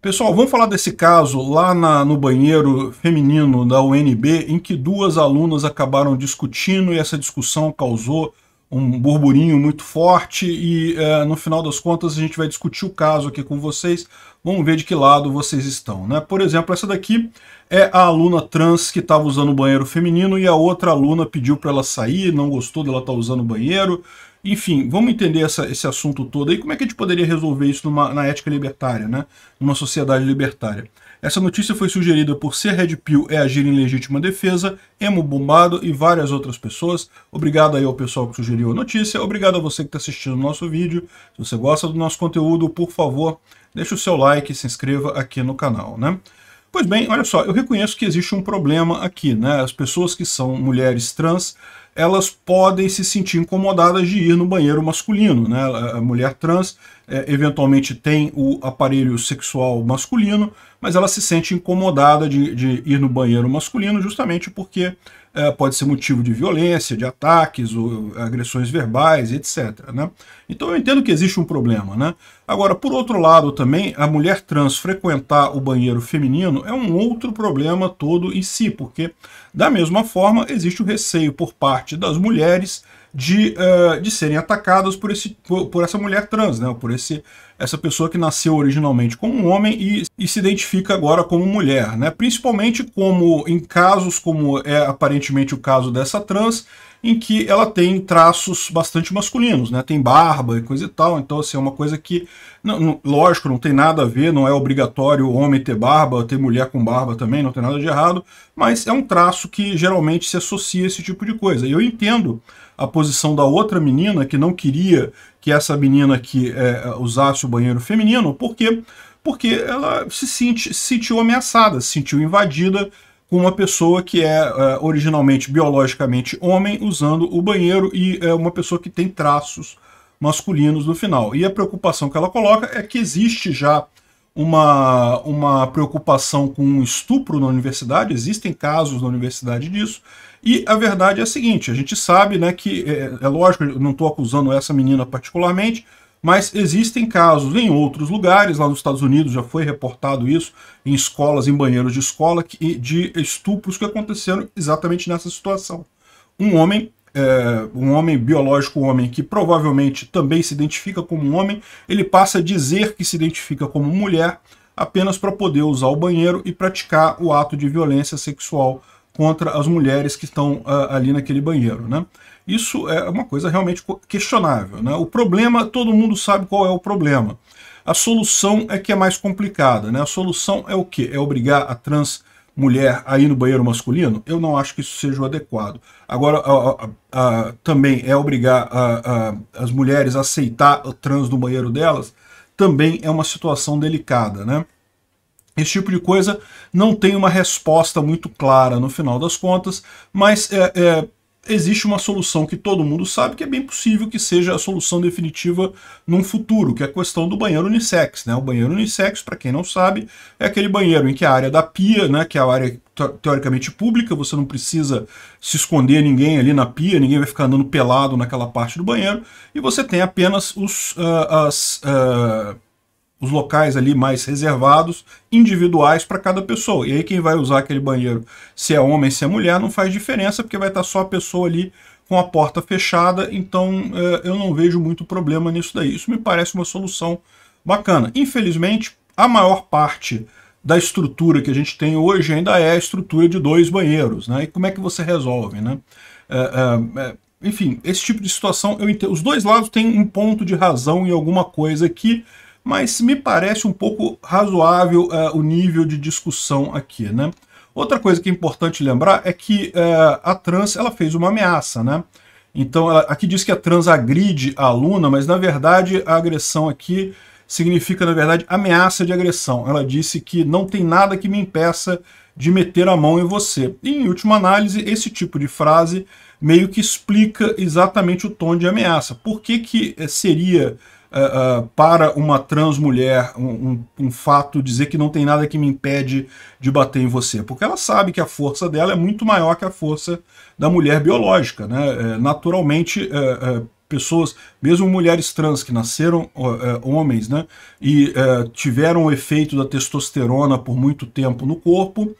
Pessoal, vamos falar desse caso lá na, no banheiro feminino da UNB, em que duas alunas acabaram discutindo e essa discussão causou um burburinho muito forte e é, no final das contas a gente vai discutir o caso aqui com vocês, vamos ver de que lado vocês estão. Né? Por exemplo, essa daqui é a aluna trans que estava usando o banheiro feminino e a outra aluna pediu para ela sair, não gostou dela estar tá usando o banheiro, enfim, vamos entender essa, esse assunto todo aí. Como é que a gente poderia resolver isso numa, na ética libertária, né? numa sociedade libertária? Essa notícia foi sugerida por ser Red Pill é agir em legítima defesa, Emo Bombado e várias outras pessoas. Obrigado aí ao pessoal que sugeriu a notícia. Obrigado a você que está assistindo o nosso vídeo. Se você gosta do nosso conteúdo, por favor, deixe o seu like e se inscreva aqui no canal. Né? Pois bem, olha só, eu reconheço que existe um problema aqui. né? As pessoas que são mulheres trans elas podem se sentir incomodadas de ir no banheiro masculino. Né? A mulher trans é, eventualmente tem o aparelho sexual masculino, mas ela se sente incomodada de, de ir no banheiro masculino justamente porque é, pode ser motivo de violência, de ataques, ou, é, agressões verbais, etc. Né? Então eu entendo que existe um problema. Né? Agora, por outro lado também, a mulher trans frequentar o banheiro feminino é um outro problema todo em si, porque da mesma forma, existe o receio por parte das mulheres de, uh, de serem atacadas por, esse, por, por, essa mulher trans, né? por esse, essa pessoa que nasceu originalmente como um homem e, e se identifica agora como mulher. Né? Principalmente como em casos como é aparentemente o caso dessa trans, em que ela tem traços bastante masculinos, né? Tem barba e coisa e tal. Então, assim, é uma coisa que, não, não, lógico, não tem nada a ver, não é obrigatório o homem ter barba, ter mulher com barba também, não tem nada de errado, mas é um traço que geralmente se associa a esse tipo de coisa. E eu entendo a posição da outra menina que não queria que essa menina que é, usasse o banheiro feminino, porque porque ela se, se sentiu ameaçada, se sentiu invadida com uma pessoa que é, é originalmente biologicamente homem usando o banheiro e é uma pessoa que tem traços masculinos no final. E a preocupação que ela coloca é que existe já uma, uma preocupação com estupro na universidade, existem casos na universidade disso, e a verdade é a seguinte: a gente sabe né, que, é, é lógico, eu não estou acusando essa menina particularmente, mas existem casos em outros lugares, lá nos Estados Unidos já foi reportado isso, em escolas, em banheiros de escola, que, de estupros que aconteceram exatamente nessa situação. Um homem é, um homem biológico, um homem que provavelmente também se identifica como um homem, ele passa a dizer que se identifica como mulher apenas para poder usar o banheiro e praticar o ato de violência sexual contra as mulheres que estão uh, ali naquele banheiro. Né? Isso é uma coisa realmente questionável. Né? O problema, todo mundo sabe qual é o problema. A solução é que é mais complicada. Né? A solução é o quê? É obrigar a trans mulher aí no banheiro masculino, eu não acho que isso seja o adequado. Agora, a, a, a, também é obrigar as mulheres a aceitar o trans no banheiro delas, também é uma situação delicada, né? Esse tipo de coisa não tem uma resposta muito clara no final das contas, mas é, é, existe uma solução que todo mundo sabe que é bem possível que seja a solução definitiva num futuro, que é a questão do banheiro unissex. Né? O banheiro unissex, para quem não sabe, é aquele banheiro em que a área da pia, né, que é a área teoricamente pública, você não precisa se esconder ninguém ali na pia, ninguém vai ficar andando pelado naquela parte do banheiro, e você tem apenas os, uh, as... Uh, os locais ali mais reservados, individuais para cada pessoa. E aí quem vai usar aquele banheiro, se é homem, se é mulher, não faz diferença, porque vai estar tá só a pessoa ali com a porta fechada, então é, eu não vejo muito problema nisso daí. Isso me parece uma solução bacana. Infelizmente, a maior parte da estrutura que a gente tem hoje ainda é a estrutura de dois banheiros, né? E como é que você resolve, né? É, é, enfim, esse tipo de situação, eu entendo. Os dois lados têm um ponto de razão e alguma coisa que mas me parece um pouco razoável eh, o nível de discussão aqui, né? Outra coisa que é importante lembrar é que eh, a trans ela fez uma ameaça, né? Então, ela, aqui diz que a trans agride a aluna, mas na verdade a agressão aqui significa, na verdade, ameaça de agressão. Ela disse que não tem nada que me impeça de meter a mão em você. E, em última análise, esse tipo de frase meio que explica exatamente o tom de ameaça. Por que, que eh, seria uh, para uma transmulher, um, um, um, fato, dizer que não tem nada que me impede de bater em você. Porque ela sabe que a força dela é muito maior que a força da mulher biológica. Né? Eh, naturalmente, pessoas, mesmo mulheres trans que nasceram uh, uh, homens, né, e uh, tiveram o efeito da testosterona por muito tempo no corpo,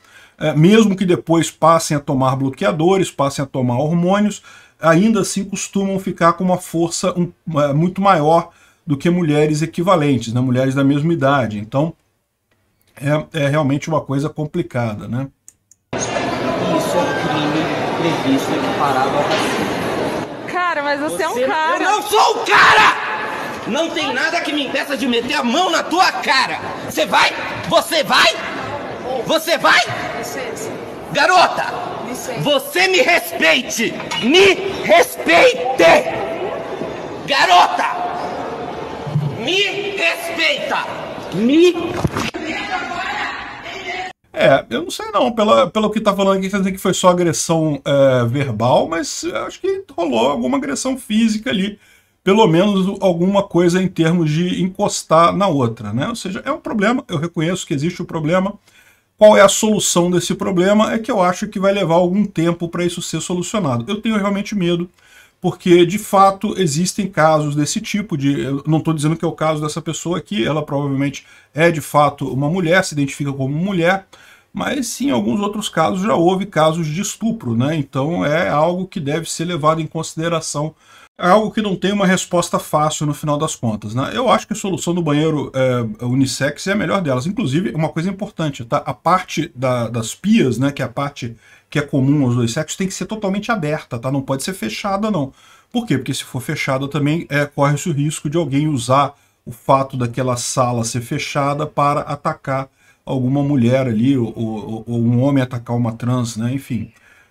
mesmo que depois passem a tomar bloqueadores, passem a tomar hormônios, ainda assim costumam ficar com uma força um, muito maior do que mulheres equivalentes, né? mulheres da mesma idade. Então, é, é realmente uma coisa complicada. Né? Isso é um crime previsto equiparado ao racismo. Cara, mas você, você é um cara! Eu não sou um cara! Não tem nada que me impeça de meter a mão na tua cara! Você vai? Você vai? Você vai? Garota! Você me respeite! Me respeite! Garota! Me respeita! Me é, eu não sei não, pela, pelo que tá falando aqui, tá dizer que foi só agressão é, verbal, mas acho que rolou alguma agressão física ali. Pelo menos alguma coisa em termos de encostar na outra, né? Ou seja, é um problema, eu reconheço que existe o problema. Qual é a solução desse problema? É que eu acho que vai levar algum tempo para isso ser solucionado. Eu tenho realmente medo porque de fato existem casos desse tipo de. Eu não estou dizendo que é o caso dessa pessoa aqui, ela provavelmente é de fato uma mulher, se identifica como mulher, mas em alguns outros casos já houve casos de estupro, né? Então é algo que deve ser levado em consideração é algo que não tem uma resposta fácil no final das contas. Né? Eu acho que a solução do banheiro é, unissex é a melhor delas. Inclusive, uma coisa importante, tá? a parte da, das pias, né, que é a parte que é comum aos dois sexos, tem que ser totalmente aberta, tá? não pode ser fechada não. Por quê? Porque se for fechada também é, corre-se o risco de alguém usar o fato daquela sala ser fechada para atacar alguma mulher ali, ou, ou, ou um homem atacar uma trans, né? enfim